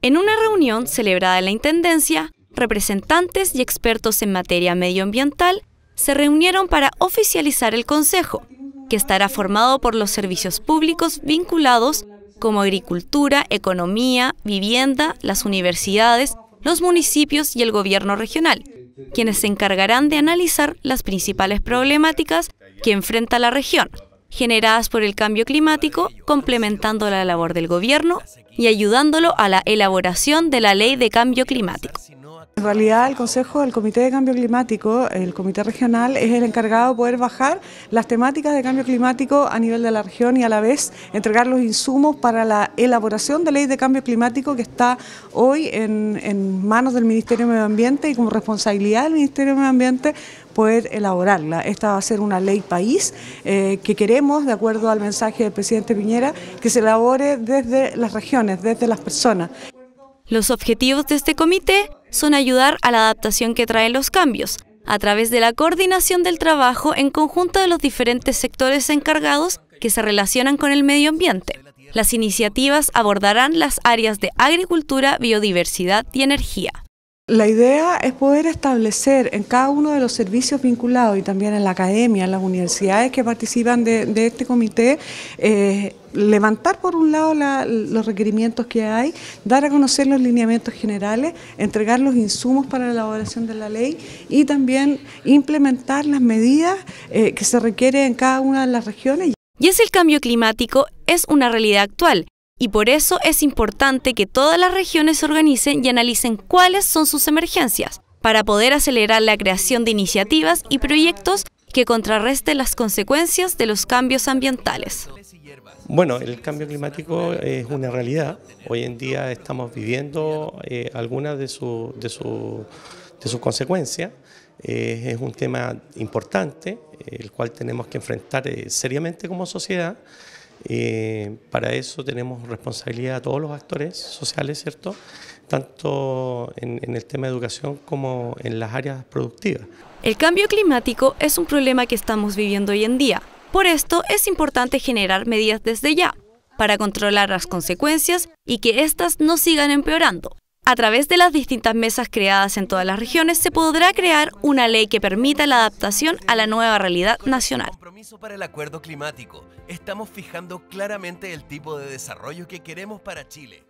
En una reunión celebrada en la Intendencia, representantes y expertos en materia medioambiental se reunieron para oficializar el Consejo, que estará formado por los servicios públicos vinculados como agricultura, economía, vivienda, las universidades, los municipios y el gobierno regional, quienes se encargarán de analizar las principales problemáticas que enfrenta la región, generadas por el cambio climático, complementando la labor del gobierno y ayudándolo a la elaboración de la ley de cambio climático. En realidad el Consejo, el Comité de Cambio Climático, el Comité Regional es el encargado de poder bajar las temáticas de cambio climático a nivel de la región y a la vez entregar los insumos para la elaboración de ley de cambio climático que está hoy en, manos del Ministerio de Medio Ambiente y como responsabilidad del Ministerio de Medio Ambiente poder elaborarla. Esta va a ser una ley país eh, que queremos, de acuerdo al mensaje del presidente Piñera, que se elabore desde las regiones, desde las personas. Los objetivos de este comité son ayudar a la adaptación que traen los cambios, a través de la coordinación del trabajo en conjunto de los diferentes sectores encargados que se relacionan con el medio ambiente. Las iniciativas abordarán las áreas de agricultura, biodiversidad y energía. La idea es poder establecer en cada uno de los servicios vinculados y también en la academia, en las universidades que participan de, este comité, eh, levantar por un lado los requerimientos que hay, dar a conocer los lineamientos generales, entregar los insumos para la elaboración de la ley y también implementar las medidas eh, que se requieren en cada una de las regiones. Y es el cambio climático es una realidad actual y por eso es importante que todas las regiones se organicen y analicen cuáles son sus emergencias, para poder acelerar la creación de iniciativas y proyectos que contrarresten las consecuencias de los cambios ambientales. Bueno, el cambio climático es una realidad. Hoy en día estamos viviendo eh, algunas de sus consecuencias. Eh, es un tema importante, el cual tenemos que enfrentar eh, seriamente como sociedad. Y eh, para eso tenemos responsabilidad a todos los actores sociales, ¿cierto? Tanto en, en el tema de educación como en las áreas productivas. El cambio climático es un problema que estamos viviendo hoy en día. Por esto es importante generar medidas desde ya para controlar las consecuencias y que éstas no sigan empeorando. A través de las distintas mesas creadas en todas las regiones se podrá crear una ley que permita la adaptación a la nueva realidad nacional para el acuerdo climático. Estamos fijando claramente el tipo de desarrollo que queremos para Chile.